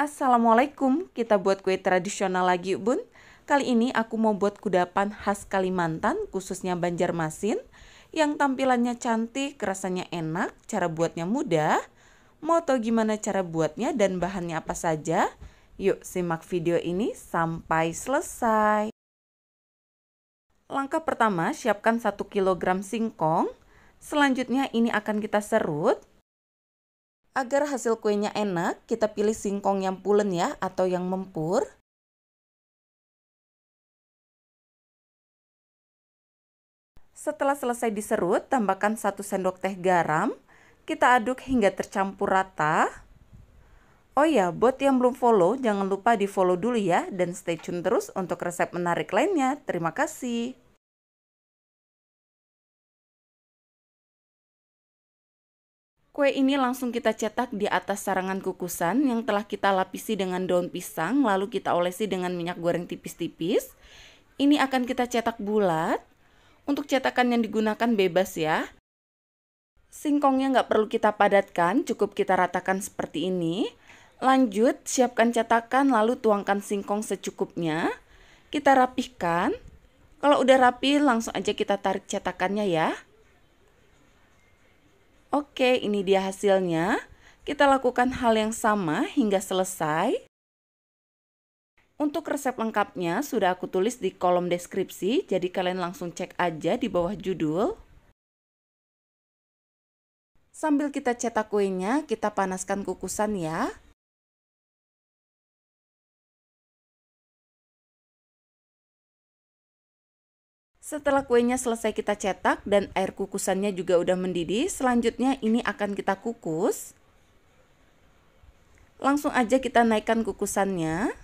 Assalamualaikum, kita buat kue tradisional lagi yuk bun Kali ini aku mau buat kudapan khas Kalimantan khususnya Banjarmasin Yang tampilannya cantik, rasanya enak, cara buatnya mudah Mau tau gimana cara buatnya dan bahannya apa saja? Yuk simak video ini sampai selesai Langkah pertama siapkan 1 kg singkong Selanjutnya ini akan kita serut Agar hasil kuenya enak, kita pilih singkong yang pulen ya atau yang mempur. Setelah selesai diserut, tambahkan 1 sendok teh garam. Kita aduk hingga tercampur rata. Oh ya, buat yang belum follow, jangan lupa di follow dulu ya. Dan stay tune terus untuk resep menarik lainnya. Terima kasih. Kue ini langsung kita cetak di atas sarangan kukusan yang telah kita lapisi dengan daun pisang, lalu kita olesi dengan minyak goreng tipis-tipis. Ini akan kita cetak bulat. Untuk cetakan yang digunakan bebas ya. Singkongnya nggak perlu kita padatkan, cukup kita ratakan seperti ini. Lanjut, siapkan cetakan lalu tuangkan singkong secukupnya. Kita rapihkan. Kalau udah rapi, langsung aja kita tarik cetakannya ya. Oke, ini dia hasilnya. Kita lakukan hal yang sama hingga selesai. Untuk resep lengkapnya sudah aku tulis di kolom deskripsi, jadi kalian langsung cek aja di bawah judul. Sambil kita cetak kuenya, kita panaskan kukusan ya. Setelah kuenya selesai kita cetak dan air kukusannya juga udah mendidih, selanjutnya ini akan kita kukus. Langsung aja kita naikkan kukusannya.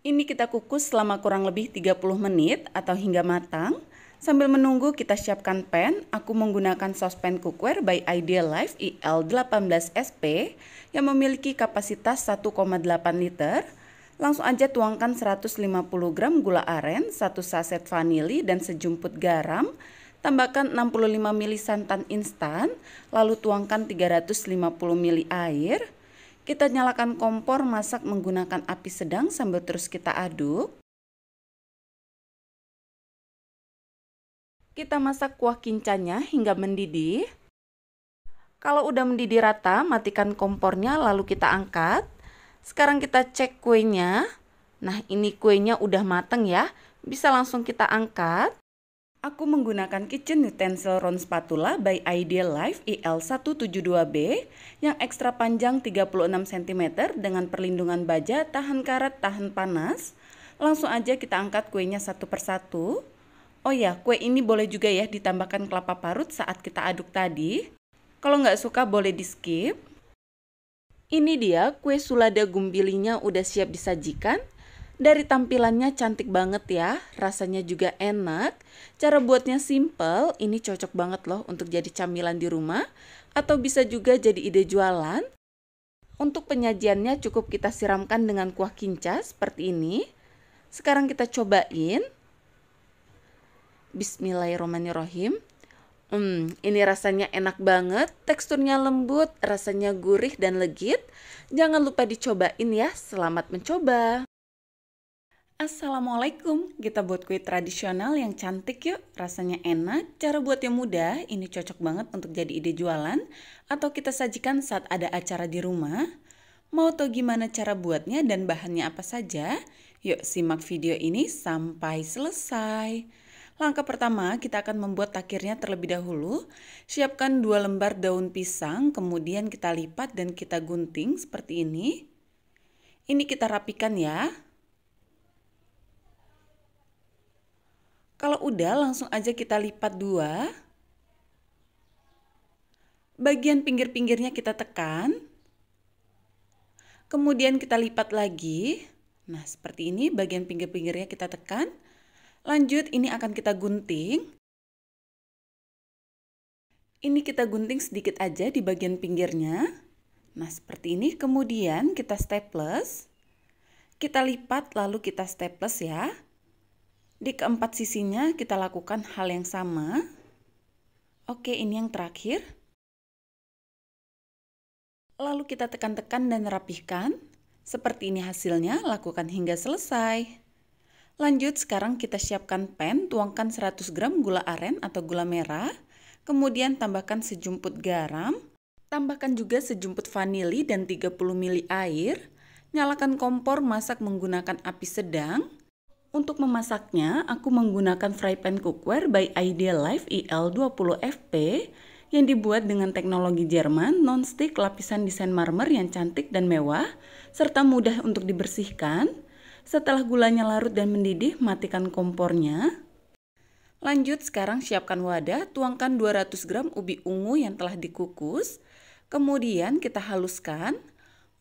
Ini kita kukus selama kurang lebih 30 menit atau hingga matang. Sambil menunggu kita siapkan pan, aku menggunakan saucepan cookware by Ideal Life IL18SP e yang memiliki kapasitas 1,8 liter Langsung aja tuangkan 150 gram gula aren, 1 saset vanili dan sejumput garam. Tambahkan 65 ml santan instan, lalu tuangkan 350 ml air. Kita nyalakan kompor masak menggunakan api sedang sambil terus kita aduk. Kita masak kuah kincanya hingga mendidih. Kalau udah mendidih rata, matikan kompornya lalu kita angkat. Sekarang kita cek kuenya. Nah, ini kuenya udah mateng ya. Bisa langsung kita angkat. Aku menggunakan kitchen utensil round spatula by Ideal Life IL172B e yang ekstra panjang 36 cm dengan perlindungan baja tahan karat tahan panas. Langsung aja kita angkat kuenya satu persatu. Oh ya, kue ini boleh juga ya ditambahkan kelapa parut saat kita aduk tadi. Kalau nggak suka boleh di skip. Ini dia kue sulada gumbilinya udah siap disajikan. Dari tampilannya cantik banget ya, rasanya juga enak. Cara buatnya simple, ini cocok banget loh untuk jadi camilan di rumah atau bisa juga jadi ide jualan. Untuk penyajiannya cukup kita siramkan dengan kuah kinca seperti ini. Sekarang kita cobain. Bismillahirrahmanirrahim. Hmm, ini rasanya enak banget, teksturnya lembut, rasanya gurih dan legit. Jangan lupa dicobain ya, selamat mencoba. Assalamualaikum, kita buat kue tradisional yang cantik yuk, rasanya enak, cara buatnya mudah, ini cocok banget untuk jadi ide jualan, atau kita sajikan saat ada acara di rumah. Mau tau gimana cara buatnya dan bahannya apa saja? Yuk simak video ini sampai selesai. Langkah pertama, kita akan membuat takirnya terlebih dahulu. Siapkan dua lembar daun pisang, kemudian kita lipat dan kita gunting seperti ini. Ini kita rapikan ya. Kalau udah, langsung aja kita lipat dua. Bagian pinggir-pinggirnya kita tekan. Kemudian kita lipat lagi. Nah, seperti ini bagian pinggir-pinggirnya kita tekan. Lanjut, ini akan kita gunting. Ini kita gunting sedikit aja di bagian pinggirnya. Nah, seperti ini. Kemudian kita staples. Kita lipat lalu kita staples ya. Di keempat sisinya kita lakukan hal yang sama. Oke, ini yang terakhir. Lalu kita tekan-tekan dan rapihkan. Seperti ini hasilnya, lakukan hingga selesai. Lanjut, sekarang kita siapkan pan, tuangkan 100 gram gula aren atau gula merah, kemudian tambahkan sejumput garam, tambahkan juga sejumput vanili dan 30 ml air, nyalakan kompor masak menggunakan api sedang. Untuk memasaknya, aku menggunakan frypan cookware by Ideal Life IL20FP yang dibuat dengan teknologi Jerman non-stick lapisan desain marmer yang cantik dan mewah serta mudah untuk dibersihkan. Setelah gulanya larut dan mendidih, matikan kompornya. Lanjut sekarang siapkan wadah, tuangkan 200 gram ubi ungu yang telah dikukus. Kemudian kita haluskan.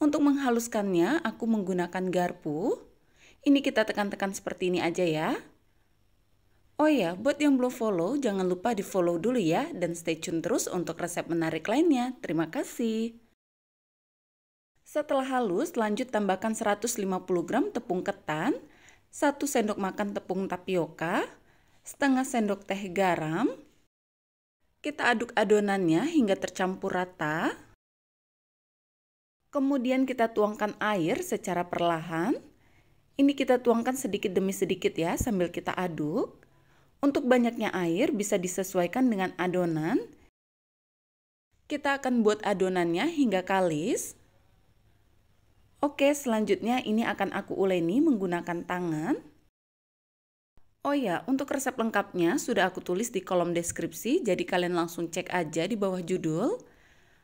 Untuk menghaluskannya aku menggunakan garpu. Ini kita tekan-tekan seperti ini aja ya. Oh ya, buat yang belum follow jangan lupa di follow dulu ya dan stay tune terus untuk resep menarik lainnya. Terima kasih. Setelah halus, lanjut tambahkan 150 gram tepung ketan, 1 sendok makan tepung tapioka, setengah sendok teh garam. Kita aduk adonannya hingga tercampur rata. Kemudian kita tuangkan air secara perlahan. Ini kita tuangkan sedikit demi sedikit ya sambil kita aduk. Untuk banyaknya air bisa disesuaikan dengan adonan. Kita akan buat adonannya hingga kalis. Oke, selanjutnya ini akan aku uleni menggunakan tangan. Oh ya, untuk resep lengkapnya sudah aku tulis di kolom deskripsi, jadi kalian langsung cek aja di bawah judul.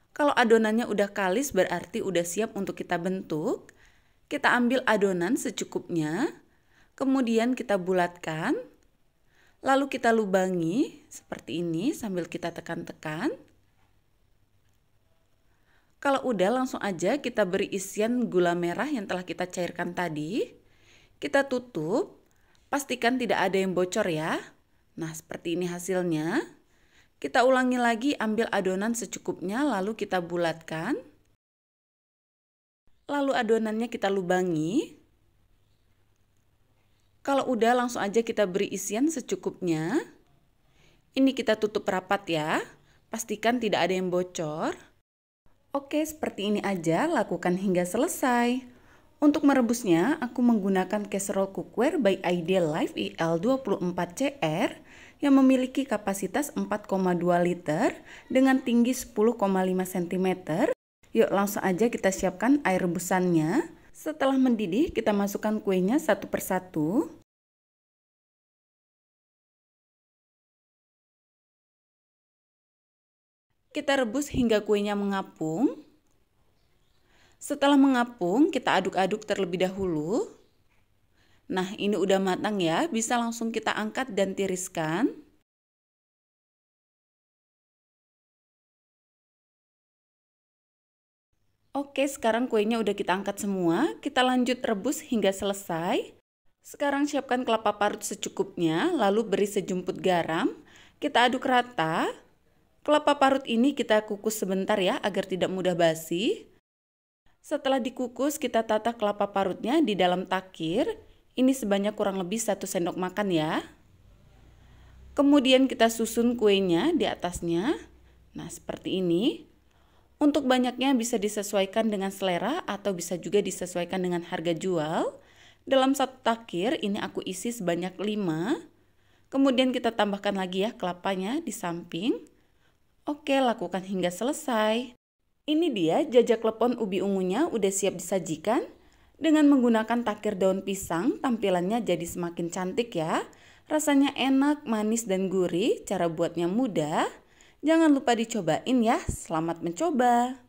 Kalau adonannya udah kalis berarti udah siap untuk kita bentuk. Kita ambil adonan secukupnya, kemudian kita bulatkan, lalu kita lubangi seperti ini sambil kita tekan-tekan. Kalau udah langsung aja kita beri isian gula merah yang telah kita cairkan tadi. Kita tutup, pastikan tidak ada yang bocor ya. Nah seperti ini hasilnya. Kita ulangi lagi ambil adonan secukupnya lalu kita bulatkan. Lalu adonannya kita lubangi. Kalau udah langsung aja kita beri isian secukupnya. Ini kita tutup rapat ya. Pastikan tidak ada yang bocor. Oke, seperti ini aja lakukan hingga selesai. Untuk merebusnya, aku menggunakan casserole cookware by Ideal Life IL24CR yang memiliki kapasitas 4,2 liter dengan tinggi 10,5 cm. Yuk langsung aja kita siapkan air rebusannya. Setelah mendidih, kita masukkan kuenya satu persatu. Kita rebus hingga kuenya mengapung. Setelah mengapung, kita aduk-aduk terlebih dahulu. Nah, ini udah matang ya, bisa langsung kita angkat dan tiriskan. Oke, sekarang kuenya udah kita angkat semua. Kita lanjut rebus hingga selesai. Sekarang siapkan kelapa parut secukupnya, lalu beri sejumput garam. Kita aduk rata. Kelapa parut ini kita kukus sebentar ya agar tidak mudah basi. Setelah dikukus, kita tata kelapa parutnya di dalam takir. Ini sebanyak kurang lebih satu sendok makan ya. Kemudian kita susun kuenya di atasnya. Nah, seperti ini. Untuk banyaknya bisa disesuaikan dengan selera atau bisa juga disesuaikan dengan harga jual. Dalam satu takir ini aku isi sebanyak lima. Kemudian kita tambahkan lagi ya kelapanya di samping. Oke, lakukan hingga selesai. Ini dia jajak lepon ubi ungunya udah siap disajikan. Dengan menggunakan takir daun pisang, tampilannya jadi semakin cantik ya. Rasanya enak, manis, dan gurih. Cara buatnya mudah. Jangan lupa dicobain ya. Selamat mencoba!